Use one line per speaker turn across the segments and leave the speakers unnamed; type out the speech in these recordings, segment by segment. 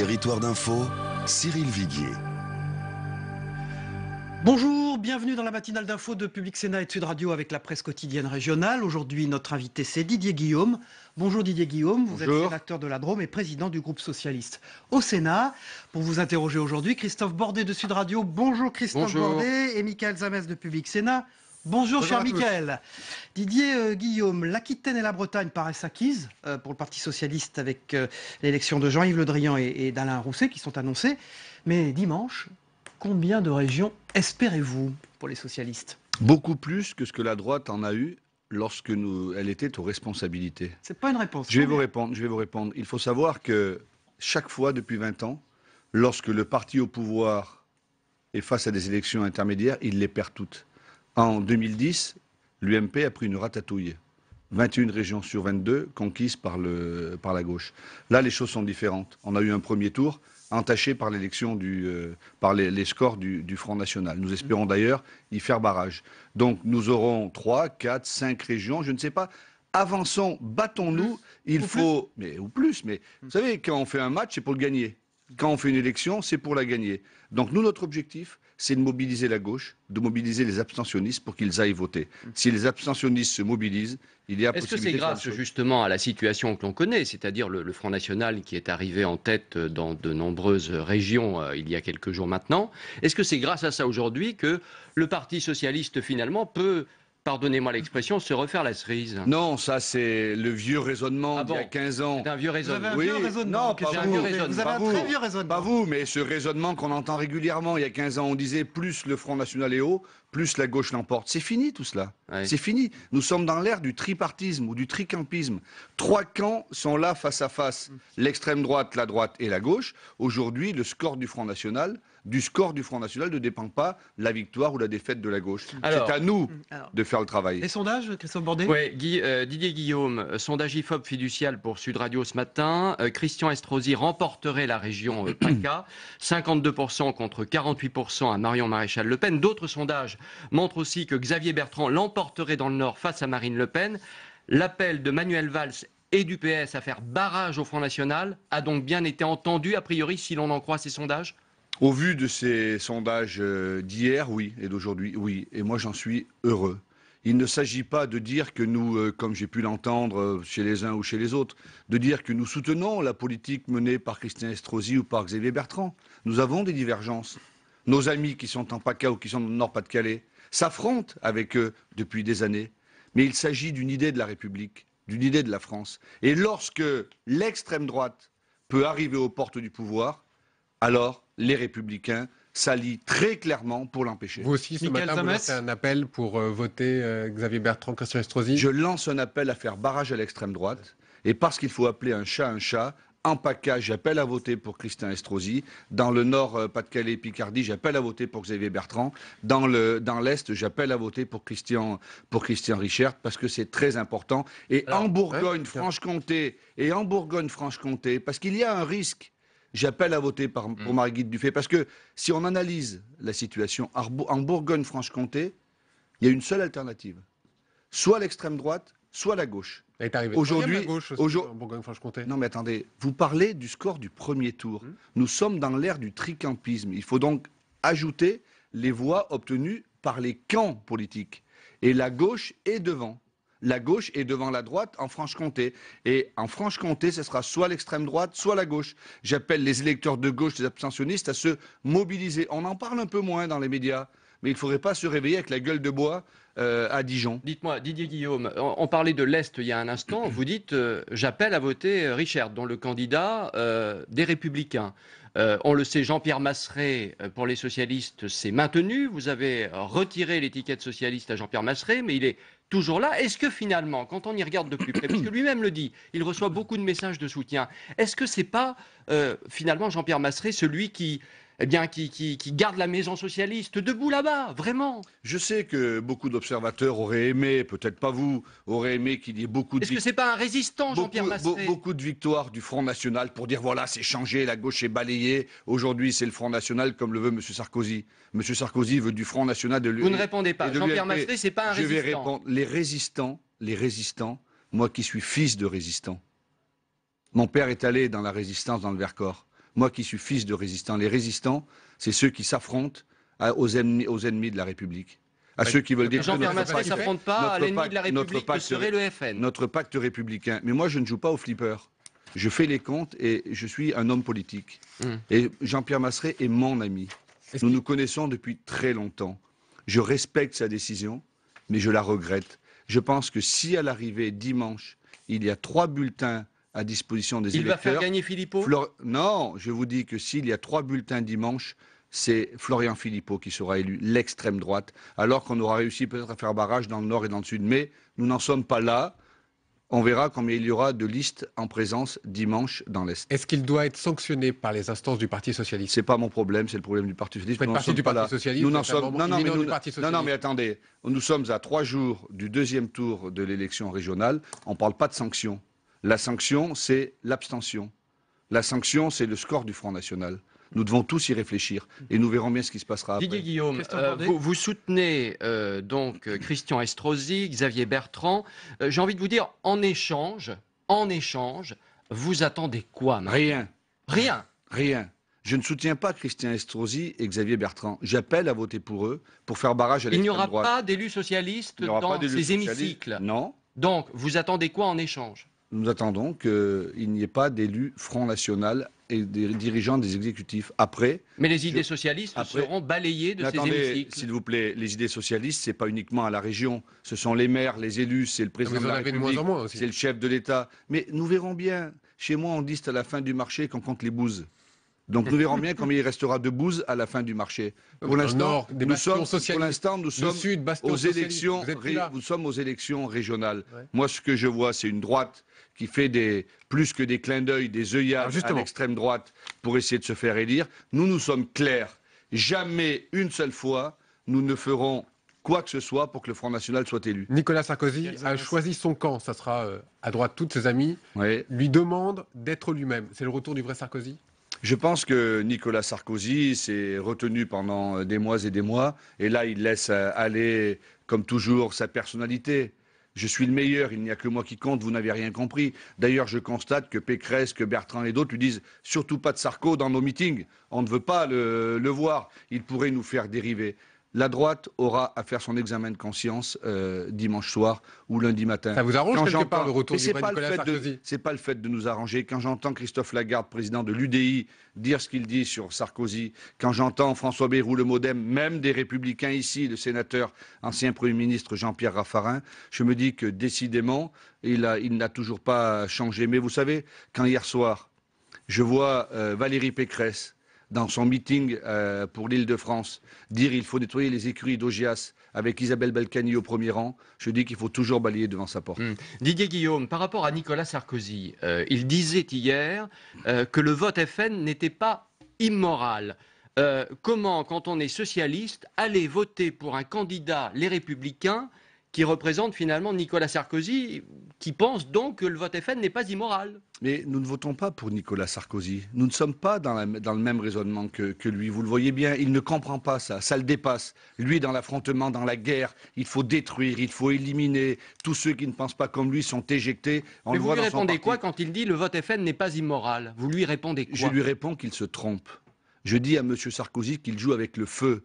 Territoire d'info, Cyril Viguier.
Bonjour, bienvenue dans la matinale d'info de Public Sénat et de Sud Radio avec la presse quotidienne régionale. Aujourd'hui, notre invité, c'est Didier Guillaume. Bonjour Didier Guillaume, vous êtes rédacteur de la Drôme et président du groupe socialiste au Sénat. Pour vous interroger aujourd'hui, Christophe Bordet de Sud Radio. Bonjour Christophe Bordet et Michael Zamès de Public Sénat. Bonjour, cher Michael. Didier euh, Guillaume, l'Aquitaine et la Bretagne paraissent acquises euh, pour le Parti Socialiste avec euh, l'élection de Jean-Yves Le Drian et, d'Alain Rousset qui sont annoncés Mais dimanche, combien de régions espérez-vous pour les socialistes
Beaucoup plus que ce que la droite en a eu lorsque nous, elle était aux responsabilités. C'est pas une réponse. Je vais vous répondre, je vais vous répondre. Il faut savoir que chaque fois depuis 20 ans, lorsque le parti au pouvoir est face à des élections intermédiaires, il les perd toutes. En 2010, l'UMP a pris une ratatouille. 21 régions sur 22 conquises par, le, par la gauche. Là, les choses sont différentes. On a eu un premier tour entaché par l'élection du, euh, par les, scores du, Front National. Nous espérons mmh. d'ailleurs y faire barrage. Donc nous aurons 3, 4, 5 régions, je ne sais pas. Avançons, battons-nous. Mmh. Il faut, mais ou plus. Mais mmh. vous savez, quand on fait un match, c'est pour le gagner. Quand on fait une élection, c'est pour la gagner. Donc nous, notre objectif, c'est de mobiliser la gauche, de mobiliser les abstentionnistes pour qu'ils aillent voter. Hum. Si les abstentionnistes se mobilisent, il y a Est-ce que c'est grâce justement à la situation
que l'on connaît, c'est-à-dire le, Front National qui est arrivé en tête dans de nombreuses régions euh, il y a quelques jours maintenant Est-ce que c'est grâce à ça aujourd'hui que le Parti socialiste finalement peut pardonnez-moi l'expression, se refaire la cerise.
Non, ça c'est le vieux raisonnement ah d'il y a 15 ans. C'est vieux raisonnement. Vous avez un vieux raisonnement. Non, vous. avez un très vieux raisonnement. Pas vous, mais ce raisonnement qu'on entend régulièrement. Il y a 15 ans, on disait plus le Front National est haut, plus la gauche l'emporte. C'est fini tout cela. C'est fini. Nous sommes dans l'ère du tripartisme ou du tricampisme. Trois camps sont là face à face. Mm. L'extrême droite, la droite et la gauche. Aujourd'hui, le score du Front National, du score du Front National ne dépend pas la victoire ou la défaite de la gauche. C'est à nous mm, de faire le travail. Les sondages, Christophe Bordet Oui,
euh, Didier Guillaume, euh, sondage IFOP fiducial pour Sud Radio ce matin. Euh, Christian Estrosi remporterait la région PACA, 52% contre 48% à Marion Maréchal Le Pen. D'autres sondages montrent aussi que Xavier Bertrand l'emporterait dans le Nord face à Marine Le Pen. L'appel de Manuel Valls et du PS à faire barrage au Front National a donc bien été entendu, a priori, si l'on en croit ces sondages
au vu de ces sondages euh, d'hier, oui, et d'aujourd'hui, oui. Et moi, j'en suis heureux. Il ne s'agit pas de dire que nous, euh, comme j'ai pu l'entendre euh, chez les uns ou chez les autres, de dire que nous soutenons la politique menée par Christian Estrosi ou par Xavier Bertrand. Nous avons des divergences. Nos amis qui sont en PACA ou qui sont dans le Nord-Pas-de-Calais s'affrontent avec eux depuis des années. Mais il s'agit d'une idée de la République, d'une idée de la France. Et lorsque l'extrême droite peut arriver aux portes du pouvoir, alors les républicains s'allient très clairement pour l'empêcher. Vous aussi, ce matin, vous lancez un
appel pour
euh, voter euh, Xavier Bertrand, Christian Estrosi Je lance un appel à faire barrage à l'extrême droite. Et parce qu'il faut appeler un chat un chat, en PACA, j'appelle à voter pour Christian Estrosi. Dans le Nord, euh, Pas-de-Calais, Picardie, j'appelle à voter pour Xavier Bertrand. Dans l'est, j'appelle à voter pour Christian pour Christian Richard parce que c'est très important. Et en Bourgogne-Franche-Comté et en Bourgogne-Franche-Comté, parce qu'il y a un risque J'appelle à voter par, mm. pour Marguerite Dufay parce que si on analyse la situation en Bourgogne-Franche-Comté, il y a une seule alternative soit l'extrême droite, soit la gauche. Aujourd'hui, aujourd'hui, Bourgogne-Franche-Comté. Non, mais attendez, vous parlez du score du premier tour. Mm. Nous sommes dans l'ère du tricampisme. Il faut donc ajouter les voix obtenues par les camps politiques. Et la gauche est devant la gauche est devant la droite en Franche-Comté. Et en Franche-Comté, ce sera soit l'extrême droite, soit la gauche. J'appelle les électeurs de gauche, les abstentionnistes, à se mobiliser. On en parle un peu moins dans les médias mais il ne faudrait pas se réveiller avec la gueule de bois euh, à Dijon. Dites-moi, Didier Guillaume, on, parlait de l'Est il y a un instant, vous dites euh,
j'appelle à voter euh, Richard, dont le candidat des Républicains. on le sait, Jean-Pierre Masseret, pour les socialistes, s'est maintenu. Vous avez retiré l'étiquette socialiste à Jean-Pierre Masseret, mais il est toujours là. Est-ce que finalement, quand on y regarde de plus près, puisque lui-même le dit, il reçoit beaucoup de messages de soutien, est-ce que ce n'est pas finalement Jean-Pierre Masseret celui qui
eh bien, qui, garde la maison socialiste debout là-bas, vraiment. Je sais que beaucoup d'observateurs auraient aimé, peut-être pas vous, auraient aimé qu'il y ait beaucoup de. Est-ce que c'est pas un résistant, Jean-Pierre Massé beaucoup, de victoires du Front National pour dire voilà, c'est changé, la gauche est balayée. Aujourd'hui, c'est le Front National comme le veut M. Sarkozy. M. Sarkozy veut du Front National de l'UE. Vous ne répondez pas. Jean-Pierre Massé, c'est pas un résistant. Je vais répondre. Les résistants, les résistants, moi qui suis fils de résistants. mon père est allé dans la résistance dans le Vercors. Moi qui suis fils de résistants. les résistants, c'est ceux qui s'affrontent aux ennemis, aux ennemis de la République à ceux qui veulent détruire Jean-Pierre Masseret ne s'affronte pas à l'ennemi de la République notre pacte, serait le FN. Notre pacte républicain. Mais moi, je ne joue pas au flipper. Je fais les comptes et je suis un homme politique. Hmm. Et Jean-Pierre Masseret est mon ami. nous nous connaissons depuis très longtemps. Je respecte sa décision, mais je la regrette. Je pense que si à l'arrivée dimanche, il y a trois bulletins à disposition des il électeurs. Il va faire gagner Philippot Non, je vous dis que s'il y a trois bulletins dimanche, c'est Florian Philippot qui sera élu, l'extrême droite, alors qu'on aura réussi peut-être à faire barrage dans le nord et dans le sud. Mais nous n'en sommes pas là. On verra combien il y aura de listes en présence dimanche dans l'Est. Est-ce qu'il doit être sanctionné par les instances du Parti Socialiste C'est pas mon problème, c'est le problème du Parti Socialiste. Nous n'en sommes du Parti Socialiste Nous n'en sommes... non, non, mais non, non, mais attendez. Nous sommes à trois jours du deuxième tour de l'élection régionale. On ne parle pas de sanctions. La sanction, c'est l'abstention. La sanction, c'est le score du Front National. Nous devons tous y réfléchir et nous verrons bien ce qui se passera Didier Guillaume, euh,
vous, soutenez euh, donc euh, Christian Estrosi, Xavier Bertrand. J'ai envie de vous dire, en échange, en échange,
vous attendez quoi Rien. Rien. Rien. Je ne soutiens pas Christian Estrosi et Xavier Bertrand. J'appelle à voter pour eux pour faire barrage à l'extrême droite. Il n'y aura
pas d'élus socialistes dans ces hémicycles. Non. Donc, vous attendez quoi en échange
nous attendons qu'il n'y ait pas d'élus Front National et des dirigeants des exécutifs. Après. Mais les idées socialistes seront balayées de ces attendez, S'il vous plaît, les idées socialistes, ce n'est pas uniquement à la région. Ce sont les maires, les élus, c'est le président ah, de la République, c'est le chef de l'État. Mais nous verrons bien. Chez moi, on dit à la fin du marché qu'on compte les bouses. Donc nous verrons bien combien il restera de bouse à la fin du marché. Pour euh, l'instant, nous sommes, pour l'instant, nous sud, aux élections, nous sommes aux élections régionales. Moi, ce que je vois, c'est une droite qui fait des, plus que des clins d'œil, des œillards ah, à l'extrême droite pour essayer de se faire élire. Nous, nous sommes clairs. Jamais une seule fois, nous ne ferons quoi que ce soit pour que le Front National soit élu.
Nicolas Sarkozy a choisi son camp, ça sera euh, à droite, toutes ses amies. lui demande d'être lui-même. C'est le retour du vrai Sarkozy
je pense que Nicolas Sarkozy s'est retenu pendant euh, des mois et des mois, et là, il laisse euh, aller, comme toujours, sa personnalité. Je suis le meilleur, il n'y a que moi qui compte, vous n'avez rien compris. D'ailleurs, je constate que Pécresse, que Bertrand et d'autres lui disent surtout pas de Sarko dans nos meetings. On ne veut pas le, le voir, il pourrait nous faire dériver la droite aura à faire son examen de conscience euh, dimanche soir ou lundi matin. Ça vous arrange Quand quelque part le retour pas C'est pas le fait de nous arranger. Quand j'entends Christophe Lagarde, président de l'UDI, dire ce qu'il dit sur Sarkozy, quand j'entends François Bayrou, le modem, même des républicains ici, le sénateur, ancien Premier ministre Jean-Pierre Raffarin, je me dis que décidément, il n'a toujours pas changé. Mais vous savez, quand hier soir, je vois euh, Valérie Pécresse, dans son meeting euh, pour l'Île-de-France, dire il faut nettoyer les écuries d'Ogias avec Isabelle Balkany au premier rang, je dis qu'il faut toujours balayer devant sa porte.
Hmm. Didier Guillaume, par rapport à Nicolas Sarkozy, euh, il disait hier euh, que le vote FN n'était pas immoral. comment, quand on est socialiste, aller voter pour un candidat, les républicains, qui représente finalement Nicolas Sarkozy, qui pense donc que le vote FN n'est pas immoral.
Mais nous ne votons pas pour Nicolas Sarkozy. Nous ne sommes pas dans, le même raisonnement que, lui. Vous le voyez bien, il ne comprend pas ça. Ça le dépasse. Lui, dans l'affrontement, dans la guerre, il faut détruire, il faut éliminer. Tous ceux qui ne pensent pas comme lui sont éjectés. On Mais vous lui répondez
quoi quand il dit le vote FN n'est pas immoral Vous lui répondez
quoi Je lui réponds qu'il se trompe. Je dis à M. Sarkozy qu'il joue avec le feu,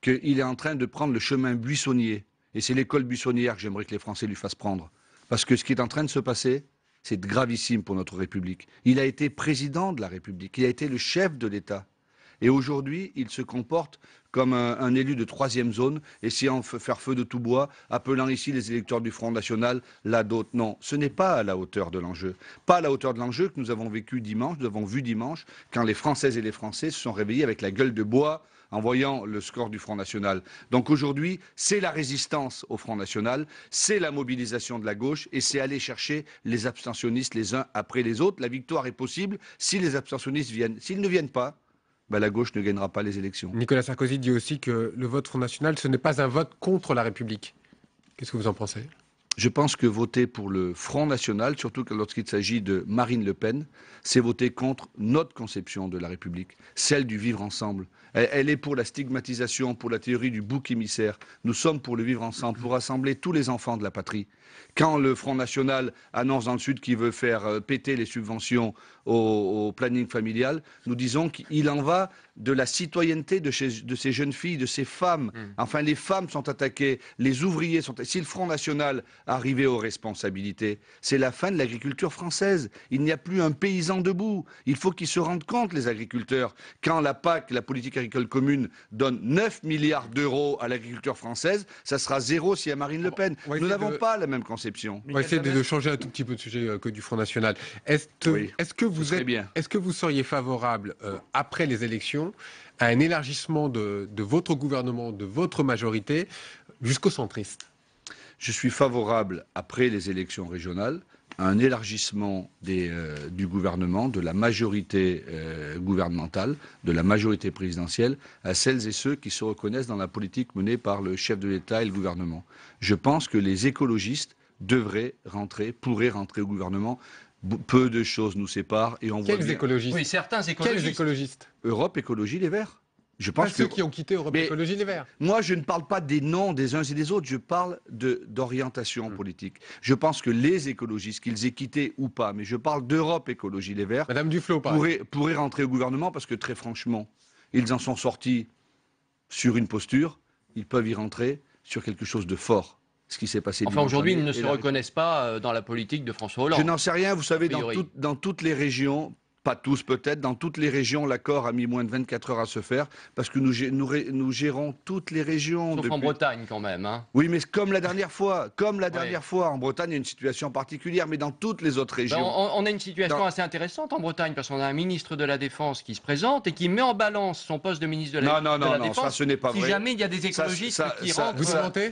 qu'il est en train de prendre le chemin buissonnier et c'est l'école buissonnière que j'aimerais que les Français lui fassent prendre. Parce que ce qui est en train de se passer, c'est gravissime pour notre République. Il a été président de la République, il a été le chef de l'État. Et aujourd'hui, il se comporte comme un, élu de troisième zone, essayant de faire feu de tout bois, appelant ici les électeurs du Front National, là d'autres. Non, ce n'est pas à la hauteur de l'enjeu. Pas à la hauteur de l'enjeu que nous avons vécu dimanche, nous avons vu dimanche, quand les Françaises et les Français se sont réveillés avec la gueule de bois en voyant le score du Front National. Donc aujourd'hui, c'est la résistance au Front National, c'est la mobilisation de la gauche et c'est aller chercher les abstentionnistes les uns après les autres. La victoire est possible si les abstentionnistes viennent. S'ils ne viennent pas, ben, la gauche ne gagnera pas les élections. Nicolas Sarkozy dit aussi que le vote Front National, ce n'est pas un vote contre la République.
Qu'est-ce que vous en pensez
je pense que voter pour le Front National, surtout lorsqu'il s'agit de Marine Le Pen, c'est voter contre notre conception de la République, celle du vivre ensemble, elle est pour la stigmatisation, pour la théorie du bouc émissaire. Nous sommes pour le vivre ensemble, pour rassembler tous les enfants de la patrie. Quand le Front National annonce dans le Sud qu'il veut faire euh, péter les subventions au, planning familial, nous disons qu'il en va de la citoyenneté de, de, ces jeunes filles, de ces femmes. Mm. Enfin, les femmes sont attaquées, les ouvriers sont... Si le Front National arrivait aux responsabilités, c'est la fin de l'agriculture française. Il n'y a plus un paysan debout. Il faut qu'ils se rendent compte, les agriculteurs. Quand la PAC, la politique agricole, agricole commune donne 9 milliards d'euros à l'agriculture française, ça sera zéro s'il y a Marine Le Pen. Nous n'avons pas la même conception. On va essayer de,
changer un tout petit peu de sujet euh, que du Front National. Est-ce que, vous seriez favorable, euh, après les élections, à un élargissement de, votre gouvernement, de votre majorité, jusqu'au centriste
Je suis favorable après les élections régionales un élargissement euh, du gouvernement, de la majorité euh, gouvernementale, de la majorité présidentielle, à celles et ceux qui se reconnaissent dans la politique menée par le chef de l'État et le gouvernement. Je pense que les écologistes devraient rentrer, pourraient rentrer au gouvernement. Peu de choses nous séparent et on voit Quels écologistes Oui, certains écologistes. Quels écologistes Europe Écologie Les Verts. Je pense que... ceux qui ont quitté Europe Écologie Les Verts. Moi, je ne parle pas des noms des uns et des autres, je parle d'orientation hmm. politique. Je pense que les écologistes, qu'ils aient quitté ou pas, mais je parle d'Europe Écologie Les Verts, Madame Duflo, pourraient, pourraient rentrer au gouvernement parce que très franchement, ils en sont sortis sur une posture, ils peuvent y rentrer sur quelque chose de fort ce qui s'est passé. Enfin, aujourd'hui, ils ne se reconnaissent
pas euh, dans la politique de François Hollande. Je n'en sais rien. Vous savez, dans,
dans, toutes les régions, pas tous peut-être, dans toutes les régions, l'accord a mis moins de 24 heures à se faire, parce que nous, gérons toutes les régions. Sauf en Bretagne quand même. Hein. Oui, mais comme la dernière fois, comme la dernière fois, en Bretagne, il y a une situation particulière, mais dans toutes les autres ben, régions.
on, a une situation assez intéressante en Bretagne, parce qu'on a un ministre de la Défense qui se présente et qui met en balance son poste de ministre de la, Défense. non, non, Non, ça, ce n'est pas vrai. Si jamais il y a des écologistes qui rentrent. Vous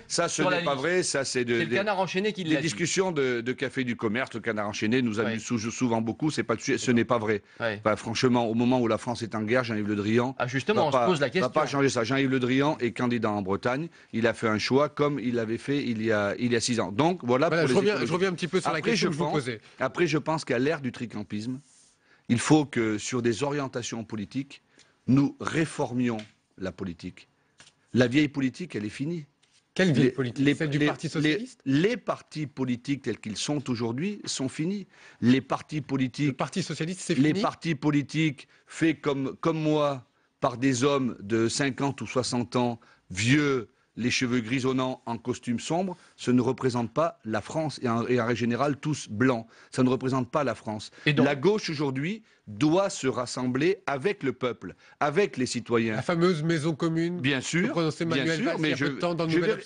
ça, ce n'est pas vrai.
Ça, c'est des, le canard enchaîné qui Des discussions de, Café du Commerce, le canard enchaîné nous amuse vu souvent beaucoup, pas, ce n'est pas vrai franchement, au moment où la France est en guerre, Jean-Yves Le Drian. Ah, justement, on se pose la question. Va pas changer ça. Jean-Yves Le Drian est candidat en Bretagne. Il a fait un choix comme il l'avait fait il y, a, six ans. Donc, voilà, je, reviens, un petit peu sur la question que vous Après, je pense qu'à l'ère du tricampisme, il faut que sur des orientations politiques, nous réformions la politique. La vieille politique, elle est finie. Quelle ville politique les, les, Parti socialiste les, partis politiques tels qu'ils sont aujourd'hui sont finis. Les partis politiques. Le Parti socialiste, c'est fini. Les partis politiques faits comme, comme moi par des hommes de 50 ou 60 ans, vieux, les cheveux grisonnants en costume sombre, ce ne représente pas la France, et en, règle générale, tous blancs. Ça ne représente pas la France. la gauche aujourd'hui doit se rassembler avec le peuple, avec les citoyens. La
fameuse maison commune. Bien sûr, bien sûr, mais je,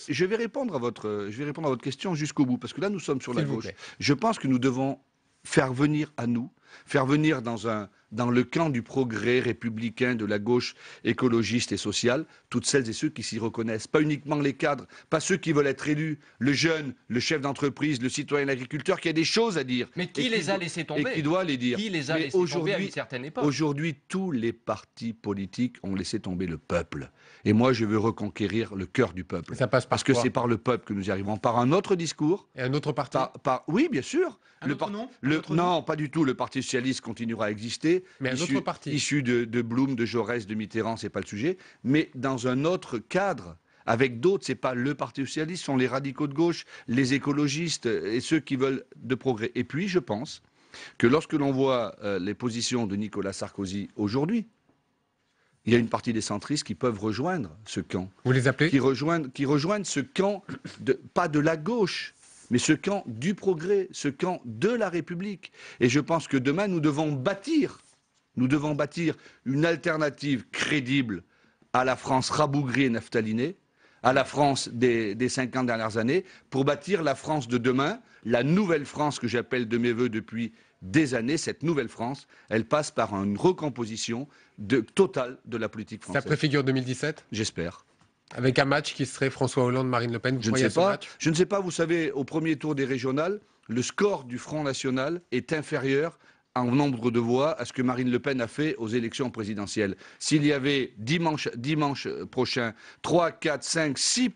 je, vais, répondre à votre, je vais répondre à votre question jusqu'au bout, parce que là nous sommes sur la gauche. Je pense que nous devons faire venir à nous, faire venir dans un, dans le camp du progrès républicain de la gauche écologiste et sociale, toutes celles et ceux qui s'y reconnaissent, pas uniquement les cadres, pas ceux qui veulent être élus, le jeune, le chef d'entreprise, le citoyen, l'agriculteur, qui a des choses à dire. Mais qui, les a laissés tomber Et qui doit les dire. Qui les a à une certaine époque Aujourd'hui, tous les partis politiques ont laissé tomber le peuple. Et moi, je veux reconquérir le cœur du peuple. ça passe par Parce que c'est par le peuple que nous y arrivons, par un autre discours. Et un autre parti par, Oui, bien sûr. le autre nom Non, pas du tout. Le Parti Socialiste continuera à exister. Mais un autre parti. Issu de, Bloom, Blum, de Jaurès, de Mitterrand, c'est pas le sujet. Mais dans un autre cadre avec d'autres. ce n'est pas le Parti socialiste, sont les radicaux de gauche, les écologistes et ceux qui veulent de progrès. Et puis, je pense que lorsque l'on voit euh, les positions de Nicolas Sarkozy aujourd'hui, il y a une partie des centristes qui peuvent rejoindre ce camp. Vous les appelez qui rejoignent, qui rejoignent ce camp, pas de la gauche, mais ce camp du progrès, ce camp de la République. Et je pense que demain, nous devons bâtir, nous devons bâtir une alternative crédible à la France rabougrie et naftalinée, à la France des, des 50 dernières années, pour bâtir la France de demain, la nouvelle France que j'appelle de mes voeux depuis des années, cette nouvelle France, elle passe par une recomposition totale de la politique française. Ça préfigure 2017 J'espère. Avec un match
qui serait François Hollande,
Marine Le Pen, je ne sais pas. Je ne sais pas. Vous savez, au premier tour des régionales, le score du Front national est inférieur en nombre de voix à ce que Marine Le Pen a fait aux élections présidentielles. S'il y avait dimanche, dimanche prochain 3, 4, 5, 6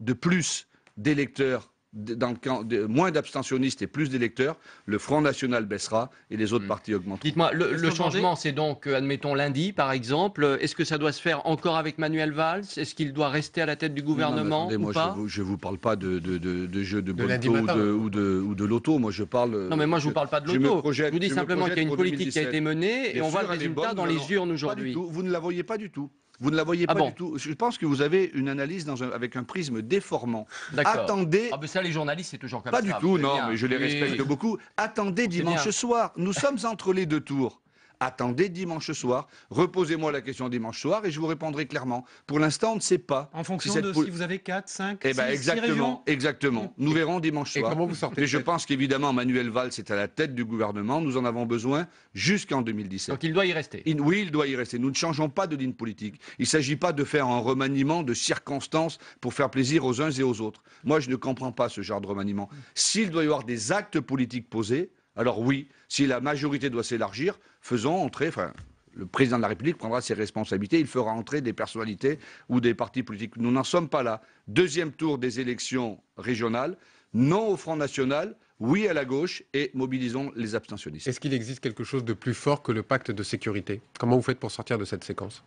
de plus d'électeurs dans le camp de, moins d'abstentionnistes et plus d'électeurs, le Front National baissera et les autres hmm. partis augmenteront. Dites-moi, le, changement,
c'est donc, euh, admettons, lundi, par exemple. Est-ce que ça doit se faire encore avec Manuel Valls Est-ce qu'il doit rester à la tête du gouvernement non, mais, moi,
Je ne vous, parle pas de, de, de jeu de, ou de, ou de, loto. Moi, je parle... Euh, non, mais moi, je vous parle pas de loto. Je, vous dis simplement qu'il y a une politique qui a été menée et on voit le résultat dans les urnes aujourd'hui. Vous ne la voyez pas du tout. Vous ne la voyez ah pas du tout. Je pense que vous avez une analyse dans avec un prisme déformant.
Attendez. Ah ben ça, les journalistes, c'est toujours comme pas ça. Pas du tout, non, hein. mais je les respecte
beaucoup. Attendez dimanche soir. Nous sommes entre les deux tours attendez dimanche soir, reposez-moi la question dimanche soir et je vous répondrai clairement. Pour l'instant, on ne sait pas. En fonction de si vous avez
4, 5,
eh ben, exactement, exactement. Nous verrons dimanche soir. Et comment vous sortez je pense qu'évidemment, Manuel Valls est à la tête du gouvernement. Nous en avons besoin jusqu'en 2017. Donc il doit y rester. oui, il doit y rester. Nous ne changeons pas de ligne politique. Il ne s'agit pas de faire un remaniement de circonstances pour faire plaisir aux uns et aux autres. Moi, je ne comprends pas ce genre de remaniement. S'il doit y avoir des actes politiques posés, alors oui, si la majorité doit s'élargir, faisons entrer, enfin, le président de la République prendra ses responsabilités, il fera entrer des personnalités ou des partis politiques. Nous n'en sommes pas là. Deuxième tour des élections régionales, non au Front National, oui à la gauche et mobilisons les abstentionnistes.
Est-ce qu'il existe quelque chose de plus fort que le pacte de sécurité Comment vous faites pour sortir de cette séquence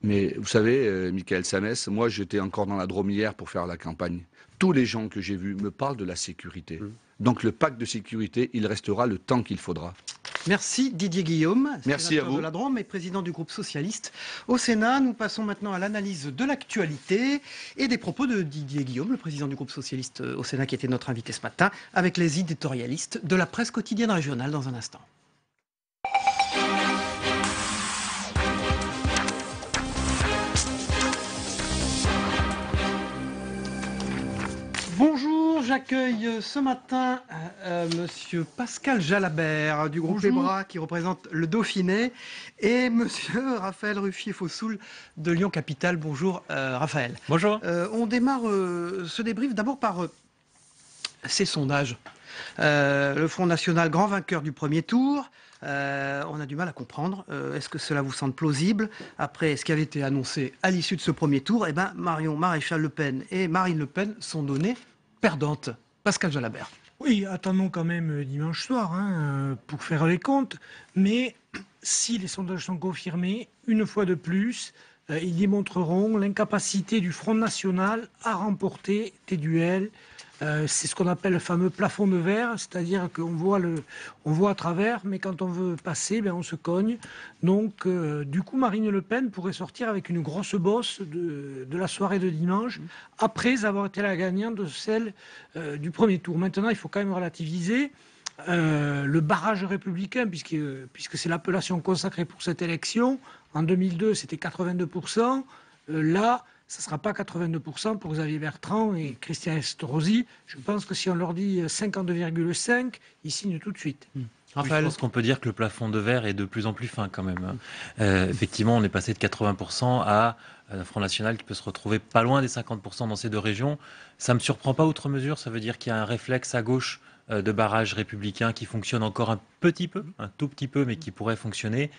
mais vous savez, euh, Michael Sames, moi j'étais encore dans la Drôme hier pour faire la campagne tous les gens que j'ai vus me parlent de la sécurité. Mmh. Donc le pacte de sécurité, il restera le temps qu'il faudra.
Merci Didier Guillaume, Merci à vous. de la Drôme président du groupe socialiste au Sénat. Nous passons maintenant à l'analyse de l'actualité et des propos de Didier Guillaume, le président du groupe socialiste au Sénat qui était notre invité ce matin, avec les éditorialistes de la presse quotidienne régionale dans un instant. j'accueille euh, ce matin euh, euh, Monsieur Pascal Jalabert du groupe Ebra qui représente le Dauphiné et Monsieur Raphaël Ruffier-Fossoul de Lyon Capital. Bonjour Raphaël. Bonjour. on démarre ce débrief d'abord par ces sondages. le Front National, grand vainqueur du premier tour, on a du mal à comprendre. Est-ce que cela vous semble plausible Après ce qui avait été annoncé à l'issue de ce premier tour, eh ben, Marion Maréchal Le Pen et Marine Le Pen sont donnés perdante. Pascal Jalabert.
Oui, attendons quand même euh, dimanche soir hein, euh, pour faire les comptes. Mais si les sondages sont confirmés, une fois de plus, euh, ils démontreront l'incapacité du Front National à remporter des duels euh, c'est ce qu'on appelle le fameux plafond de verre, c'est-à-dire qu'on voit, on voit à travers, mais quand on veut passer, ben, on se cogne. Donc, euh, du coup, Marine Le Pen pourrait sortir avec une grosse bosse de, la soirée de dimanche, après avoir été la gagnante de celle euh, du premier tour. Maintenant, il faut quand même relativiser. le barrage républicain, puisque, puisque c'est l'appellation consacrée pour cette élection, en 2002 c'était 82%, là ça ne sera pas 82% pour Xavier Bertrand et Christian Estrosi. Je pense que si on leur dit 52,5, ils signent tout de suite.
Hmm. Je
Raphaël, ce qu'on peut dire que le plafond de verre est de plus en plus fin quand même hein. hmm. euh, Effectivement, on est passé de 80% à un euh, Front National qui peut se retrouver pas loin des 50% dans ces deux régions. Ça ne me surprend pas outre mesure, ça veut dire qu'il y a un réflexe à gauche euh, de barrage républicain qui fonctionne encore un petit peu, un tout petit peu, mais qui pourrait fonctionner.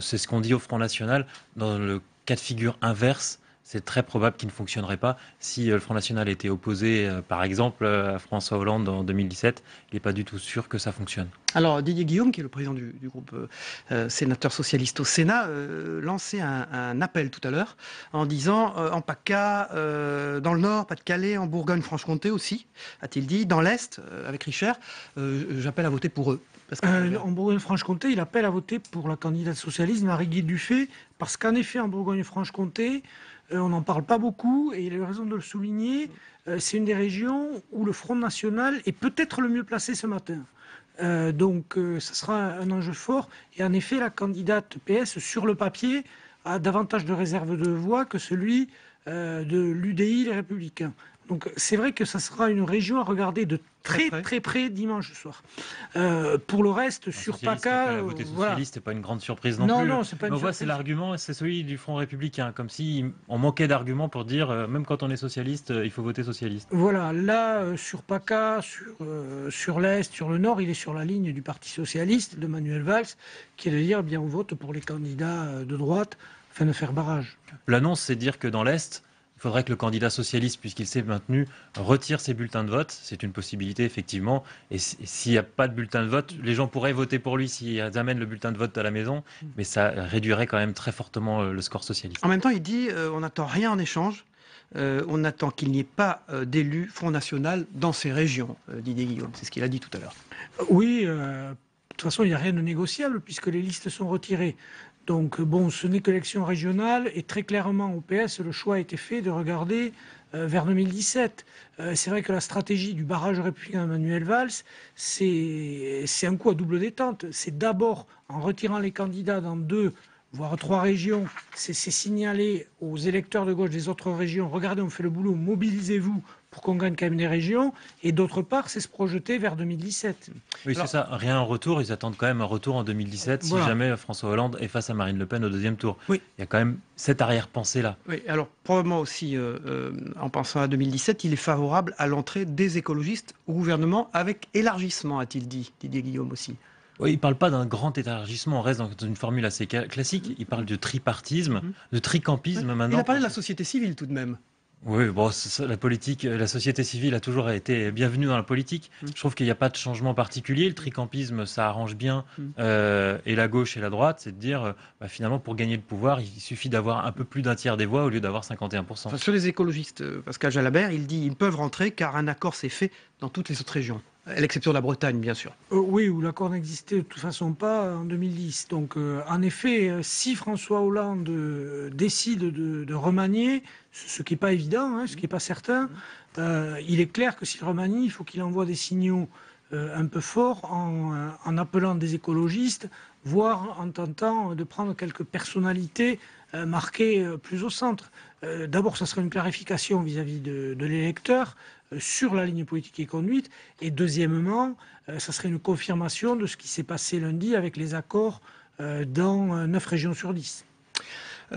C'est ce qu'on dit au Front National. Dans le cas de figure inverse, c'est très probable qu'il ne fonctionnerait pas si euh, le Front National était opposé, euh, par exemple, euh, à François Hollande en 2017. Il n'est pas du tout sûr que ça fonctionne.
Alors, Didier Guillaume, qui est le président du, groupe sénateur socialiste au Sénat, lançait un, appel tout à l'heure en disant en PACA, dans le Nord, Pas-de-Calais, en Bourgogne-Franche-Comté aussi, a-t-il dit, dans l'Est, avec Richard, j'appelle à voter pour eux. en Bourgogne-Franche-Comté, il appelle à voter pour la candidate socialiste Marie-Guy Dufay, parce qu'en effet, en
Bourgogne-Franche-Comté, euh, on n'en parle pas beaucoup et il a eu raison de le souligner. Euh, c'est une des régions où le Front National est peut-être le mieux placé ce matin. Euh, donc, ce sera un enjeu fort. Et en effet, la candidate PS, sur le papier, a davantage de réserves de voix que celui de l'UDI, les Républicains. Donc c'est vrai que ça sera une région à regarder de très très, près dimanche soir. Euh, pour le reste, sur PACA,
voter euh, socialiste, n'est pas une grande surprise non, non plus. Non, c'est pas une surprise. c'est l'argument, c'est celui du Front républicain, comme si on manquait d'arguments pour dire euh, même quand on est socialiste, il faut voter socialiste.
Voilà, là sur PACA, sur l'est, sur le nord, il est sur la ligne du Parti socialiste de Manuel Valls, qui est de dire eh bien on vote pour les candidats de droite afin de faire barrage.
L'annonce, c'est dire que dans l'est il faudrait que le candidat socialiste, puisqu'il s'est maintenu, retire ses bulletins de vote. C'est une possibilité, effectivement. Et s'il n'y a pas de bulletin de vote, les gens pourraient voter pour lui s'ils amènent le bulletin de vote à la maison, mm. mais ça réduirait quand même très fortement euh, le score socialiste.
En même temps, il dit euh, on n'attend rien en échange. Euh, on attend qu'il n'y ait pas d'élu d'élus Front National dans ces régions, Didier Guillaume. C'est ce qu'il a dit tout à l'heure.
Oui, de toute façon, il n'y a rien de négociable puisque les listes sont retirées. Donc bon, ce n'est que l'élection régionale et très clairement au PS, le choix a été fait de regarder euh, vers 2017. Euh, c'est vrai que la stratégie du barrage républicain Emmanuel Valls, c'est un coup à double détente. C'est d'abord en retirant les candidats dans deux voire trois régions, c'est signaler aux électeurs de gauche des autres régions, regardez, on fait le boulot, mobilisez-vous pour qu'on gagne quand même les régions, et d'autre part, c'est se projeter vers 2017.
Oui, c'est ça. Rien en retour. Ils attendent quand même un retour en 2017 si jamais François Hollande est face à Marine Le Pen au deuxième tour. Oui. Il y a quand même cette arrière-pensée-là.
Oui, alors probablement aussi, euh, euh, en pensant à 2017, il est favorable à
l'entrée des écologistes au gouvernement avec élargissement, a-t-il dit, Didier Guillaume aussi. Oui, il ne parle pas d'un grand élargissement, on reste dans une formule assez classique. Il parle de tripartisme, hum. de tricampisme maintenant. Il a parlé de la société civile tout de même. Oui, la politique, euh, la société civile a toujours été bienvenue dans la politique. Mm. Je trouve qu'il n'y a pas de changement particulier. Le tricampisme, ça arrange bien mm. euh, et la gauche et la droite, c'est de dire euh, bah, finalement pour gagner le pouvoir, il suffit d'avoir un peu plus d'un tiers des voix au lieu d'avoir 51%.
sur les écologistes, Pascal Jalabert, il dit ils peuvent rentrer car un accord s'est fait dans toutes les autres régions à l'exception de la Bretagne, bien sûr. Euh, oui, où l'accord
n'existait de toute façon pas en 2010. Donc, euh, en effet, euh, si François Hollande décide de, remanier, ce qui n'est pas évident, hein, ce qui n'est pas certain, il est clair que s'il remanie, il faut qu'il envoie des signaux un peu forts en appelant des écologistes, voire en tentant de prendre quelques personnalités euh, marqué euh, plus au centre. Euh, d'abord, ça serait une clarification vis-à-vis de, de l'électeur sur la ligne politique qui est conduite. Et deuxièmement, ça serait une confirmation de ce qui s'est passé
lundi avec les accords dans neuf régions sur 10.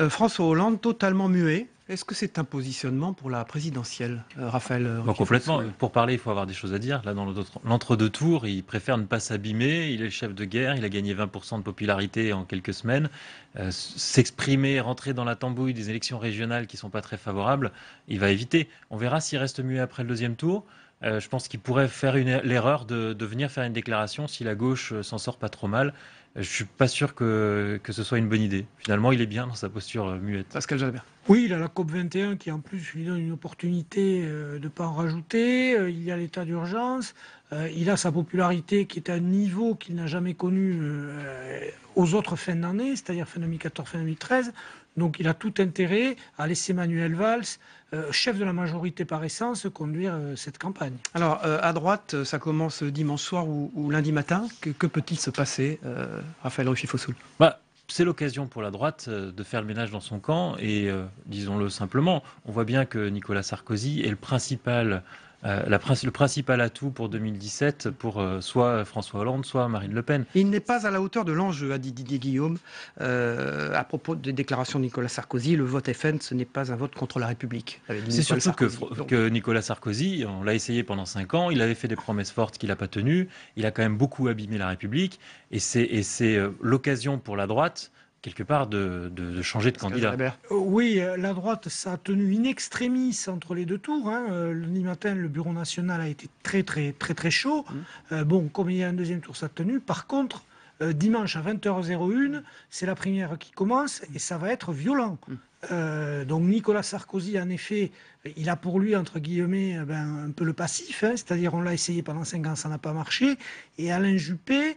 François Hollande, totalement muet est-ce que c'est un positionnement pour la présidentielle, euh, Raphaël euh, Complètement.
Pour parler, il faut avoir des choses à dire. Là, dans l'entre-deux tours, il préfère ne pas s'abîmer. Il est chef de guerre. Il a gagné 20% de popularité en quelques semaines. Euh, s'exprimer, rentrer dans la tambouille des élections régionales qui ne sont pas très favorables, il va éviter. On verra s'il reste muet après le deuxième tour. je pense qu'il pourrait faire er-, l'erreur de, de venir faire une déclaration si la gauche s'en sort pas trop mal je ne suis pas sûr que, ce soit une bonne idée. Finalement, il est bien dans sa posture euh, muette. Pascal Jalbert.
Oui, il a la COP21 qui, en plus, lui donne une opportunité euh, de ne pas en rajouter. Euh, il y a l'état d'urgence. Il a sa popularité qui est à un niveau qu'il n'a jamais connu aux autres fins d'année, c'est-à-dire fin 2014, fin 2013. Donc il a tout intérêt à laisser Manuel Valls, euh, chef de la majorité par essence, conduire euh, cette
campagne. Alors euh, à droite, ça commence dimanche soir ou, lundi matin. Que, peut-il se passer, Raphaël Ruffy-Fossoul
bah, c'est l'occasion pour la droite de faire le ménage dans son camp et, disons-le simplement, on voit bien que Nicolas Sarkozy est le principal euh, le principal atout pour 2017 pour euh, soit François Hollande, soit Marine Le Pen. Il n'est pas à la hauteur de l'enjeu, a dit Didier Guillaume, euh, à propos des déclarations de Nicolas Sarkozy.
Le vote FN, ce n'est pas un vote contre la République. C'est surtout que,
Nicolas Sarkozy, on l'a essayé pendant cinq ans, il avait fait des promesses fortes qu'il n'a pas tenues, il a quand même beaucoup abîmé la République, et c'est l'occasion pour la droite quelque part de, changer de candidat. Euh,
oui, euh, la droite, ça a tenu in extremis entre les deux tours. Hein. Euh, lundi matin, le Bureau national a été très très très très chaud. Mm. bon, comme il y a un deuxième tour, ça a tenu. Par contre, dimanche à 20h01, c'est la première qui commence et ça va être violent. Mm. donc Nicolas Sarkozy, en effet, il a pour lui, entre guillemets, ben, un peu le passif, hein. c'est-à-dire on l'a essayé pendant cinq ans, ça n'a pas marché. Et Alain Juppé,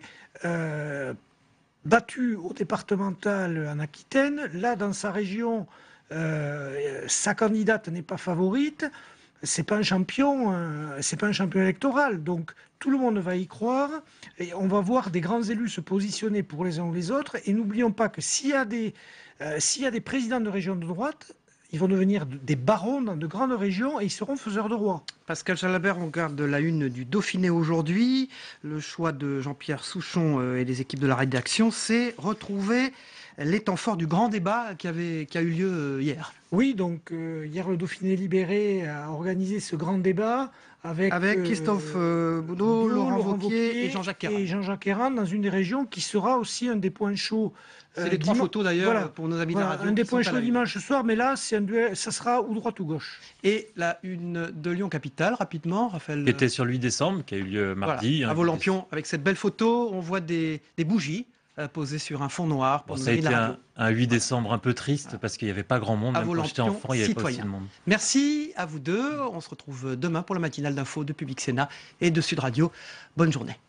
battu au départemental en Aquitaine. Là, dans sa région, euh, sa candidate n'est pas favorite. C'est pas un champion, euh, c'est pas un champion électoral. Donc tout le monde va y croire et on va voir des grands élus se positionner pour les uns ou les autres. Et n'oublions pas que s'il y a des euh, s'il des présidents de région de
droite, ils vont devenir des barons de grandes régions et ils seront faiseurs de rois. Pascal Chalabert, on garde la une du Dauphiné aujourd'hui. Le choix de Jean-Pierre Souchon euh, et des équipes de la rédaction, c'est retrouver l'étant temps du grand débat qui, avait, qui a eu lieu euh, hier. Oui, donc euh, hier le Dauphiné libéré a organisé ce grand débat
avec, euh, Christophe Boudot, Laurent, et Jean-Jacques Héran. Et Jean-Jacques dans une des régions qui sera aussi un des points chauds. c'est les trois photos d'ailleurs pour nos amis Un des points chauds dimanche
soir, mais là, c'est un duel, ça sera ou droite ou gauche. Et la une de Lyon Capitale, rapidement, Raphaël. était
sur le 8 décembre, qui a eu lieu mardi. Voilà, à hein, Volampion,
avec cette belle photo, on voit des bougies. Euh, posé sur un fond noir. Pour bon, ça a
un, 8 décembre un peu triste parce qu'il n'y avait pas grand monde. À même quand j'étais enfant, il monde.
Merci à vous deux. On se retrouve demain pour la matinale d'info de Public Sénat et de Sud Radio. Bonne journée.